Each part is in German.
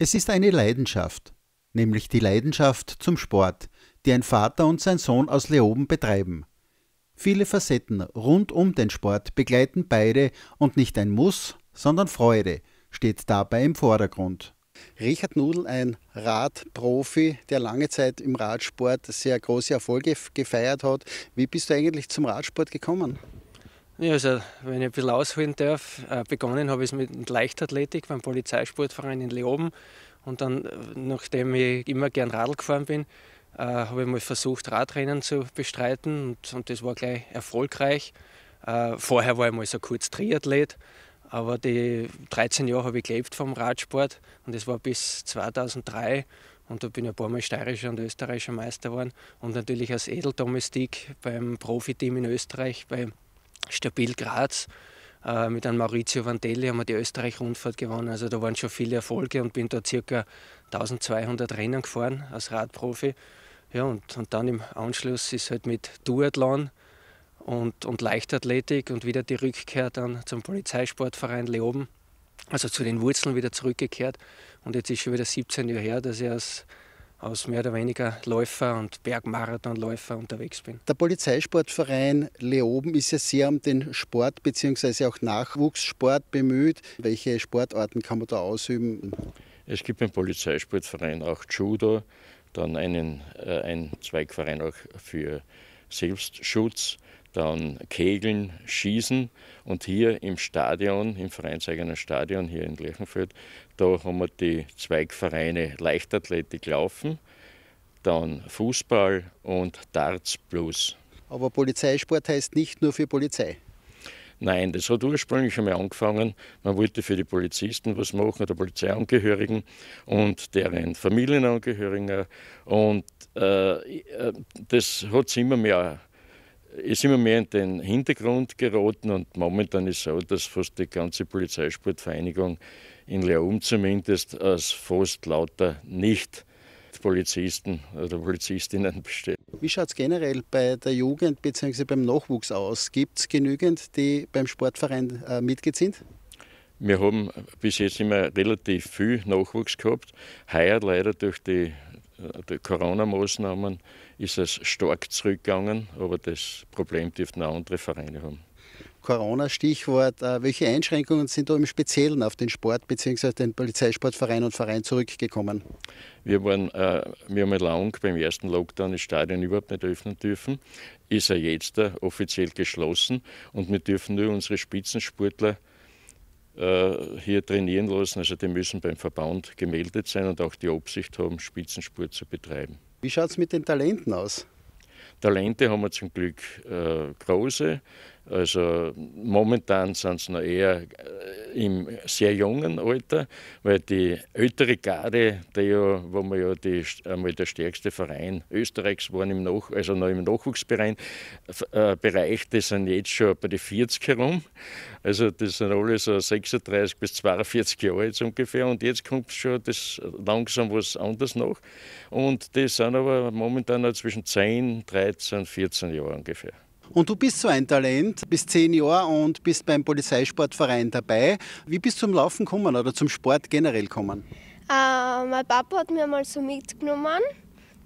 Es ist eine Leidenschaft, nämlich die Leidenschaft zum Sport, die ein Vater und sein Sohn aus Leoben betreiben. Viele Facetten rund um den Sport begleiten beide und nicht ein Muss, sondern Freude steht dabei im Vordergrund. Richard Nudel, ein Radprofi, der lange Zeit im Radsport sehr große Erfolge gefeiert hat. Wie bist du eigentlich zum Radsport gekommen? Ja, also, wenn ich ein bisschen ausholen darf, äh, begonnen habe ich mit Leichtathletik beim Polizeisportverein in Leoben. Und dann, äh, nachdem ich immer gern Radl gefahren bin, äh, habe ich mal versucht, Radrennen zu bestreiten. Und, und das war gleich erfolgreich. vorher war ich mal so kurz Triathlet. Aber die 13 Jahre habe ich gelebt vom Radsport und das war bis 2003. Und da bin ich ein paar Mal steirischer und österreichischer Meister geworden und natürlich als Edeldomestik beim Profiteam in Österreich, bei stabil Graz. Äh, mit einem Maurizio Vandelli haben wir die Österreich-Rundfahrt gewonnen. Also da waren schon viele Erfolge und bin da ca. 1200 Rennen gefahren als Radprofi. Ja, und, und dann im Anschluss ist halt mit Duathlon und, und Leichtathletik und wieder die Rückkehr dann zum Polizeisportverein Leoben, also zu den Wurzeln wieder zurückgekehrt. Und jetzt ist schon wieder 17 Jahre her, dass ich als als mehr oder weniger Läufer und Bergmarathonläufer unterwegs bin. Der Polizeisportverein Leoben ist ja sehr um den Sport bzw. auch Nachwuchssport bemüht. Welche Sportarten kann man da ausüben? Es gibt im Polizeisportverein auch Judo, dann einen, äh, einen Zweigverein auch für Selbstschutz dann Kegeln, Schießen und hier im Stadion, im vereinseigenen Stadion hier in Lechenfeld, da haben wir die Zweigvereine Leichtathletik laufen, dann Fußball und Darts Plus. Aber Polizeisport heißt nicht nur für Polizei. Nein, das hat ursprünglich einmal angefangen. Man wollte für die Polizisten was machen, oder Polizeiangehörigen und deren Familienangehörigen. Und äh, äh das hat sich immer mehr ist immer mehr in den Hintergrund geraten und momentan ist es so, dass fast die ganze Polizeisportvereinigung in Leum zumindest aus fast lauter nicht Polizisten oder Polizistinnen besteht. Wie schaut es generell bei der Jugend bzw. beim Nachwuchs aus? Gibt es genügend, die beim Sportverein äh, Mitglied sind? Wir haben bis jetzt immer relativ viel Nachwuchs gehabt. Heuer leider durch die äh, die Corona-Maßnahmen ist es stark zurückgegangen, aber das Problem dürften auch andere Vereine haben. Corona-Stichwort, äh, welche Einschränkungen sind da im Speziellen auf den Sport bzw. den Polizeisportverein und Verein zurückgekommen? Wir, waren, äh, wir haben lang beim ersten Lockdown das Stadion überhaupt nicht öffnen dürfen. Ist er jetzt offiziell geschlossen und wir dürfen nur unsere Spitzensportler äh, hier trainieren lassen. Also die müssen beim Verband gemeldet sein und auch die Absicht haben, Spitzensport zu betreiben. Wie schaut es mit den Talenten aus? Talente haben wir zum Glück äh, große. Also momentan sind sie noch eher äh, im sehr jungen Alter, weil die ältere Garde, der ja, wo wir ja die, einmal der stärkste Verein Österreichs waren, im Nach also noch im Nachwuchsbereich, äh, die sind jetzt schon bei den 40 herum. Also das sind alle so 36 bis 42 Jahre jetzt ungefähr und jetzt kommt schon das langsam was anderes nach. Und die sind aber momentan noch zwischen 10, 13, 14 Jahren ungefähr. Und du bist so ein Talent, bist zehn Jahre und bist beim Polizeisportverein dabei. Wie bist du zum Laufen gekommen oder zum Sport generell gekommen? Äh, mein Papa hat mir mal so mitgenommen.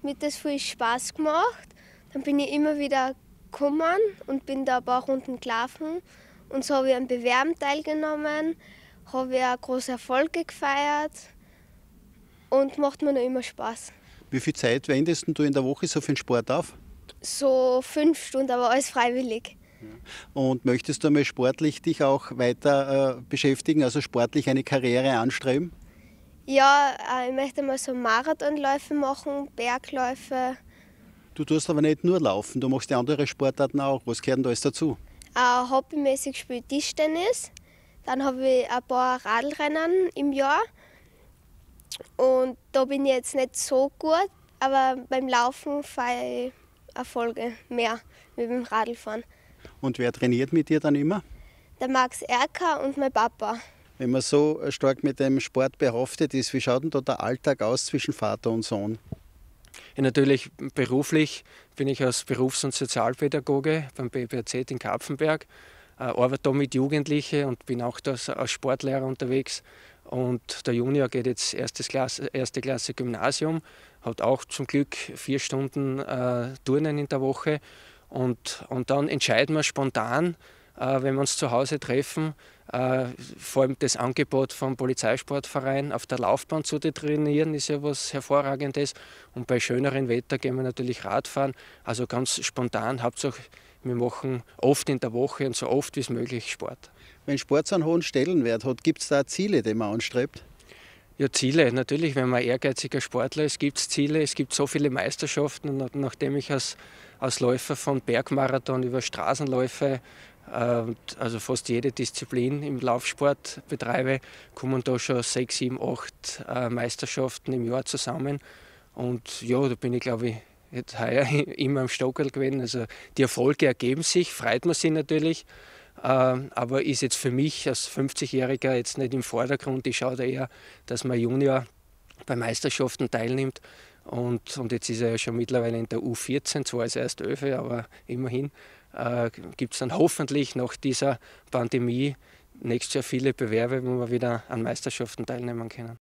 Mir das viel Spaß gemacht. Dann bin ich immer wieder gekommen und bin da ein paar Runden gelaufen. Und so habe ich an Bewerben teilgenommen, habe ich auch große Erfolge gefeiert und macht mir noch immer Spaß. Wie viel Zeit wendest du in der Woche so für den Sport auf? So fünf Stunden, aber alles freiwillig. Und möchtest du mal sportlich dich auch weiter äh, beschäftigen, also sportlich eine Karriere anstreben? Ja, äh, ich möchte mal so Marathonläufe machen, Bergläufe. Du tust aber nicht nur laufen, du machst ja andere Sportarten auch. Was gehört denn da alles dazu? Äh, hobbymäßig spiele ich Tischtennis, dann habe ich ein paar Radlrennen im Jahr und da bin ich jetzt nicht so gut, aber beim Laufen fahre ich Erfolge mehr mit dem Radlfahren. Und wer trainiert mit dir dann immer? Der Max Erker und mein Papa. Wenn man so stark mit dem Sport behaftet ist, wie schaut denn da der Alltag aus zwischen Vater und Sohn? Ja, natürlich beruflich bin ich als Berufs- und Sozialpädagoge beim BPZ in Karpfenberg, Kapfenberg, äh, arbeite da mit Jugendlichen und bin auch als Sportlehrer unterwegs. Und der Junior geht jetzt erstes Klasse, erste Klasse Gymnasium, hat auch zum Glück vier Stunden äh, Turnen in der Woche. Und, und dann entscheiden wir spontan, äh, wenn wir uns zu Hause treffen, äh, vor allem das Angebot vom Polizeisportverein auf der Laufbahn zu trainieren, ist ja was Hervorragendes. Und bei schönerem Wetter gehen wir natürlich Radfahren. Also ganz spontan, Hauptsache wir machen oft in der Woche und so oft wie möglich Sport. Wenn Sport so einen hohen Stellenwert hat, gibt es da Ziele, die man anstrebt? Ja, Ziele. Natürlich, wenn man ehrgeiziger Sportler ist, gibt es Ziele. Es gibt so viele Meisterschaften. Und nachdem ich als, als Läufer von Bergmarathon über Straßenläufe, äh, also fast jede Disziplin im Laufsport betreibe, kommen da schon sechs, sieben, acht äh, Meisterschaften im Jahr zusammen. Und ja, da bin ich, glaube ich, jetzt heuer immer im Stockerl gewesen. Also die Erfolge ergeben sich, freut man sich natürlich. Ähm, aber ist jetzt für mich als 50-Jähriger jetzt nicht im Vordergrund. Ich schaue da eher, dass man Junior bei Meisterschaften teilnimmt. Und, und jetzt ist er ja schon mittlerweile in der U14, zwar als erst Öfe, aber immerhin äh, gibt es dann hoffentlich nach dieser Pandemie nächstes Jahr viele Bewerbe, wo wir wieder an Meisterschaften teilnehmen können.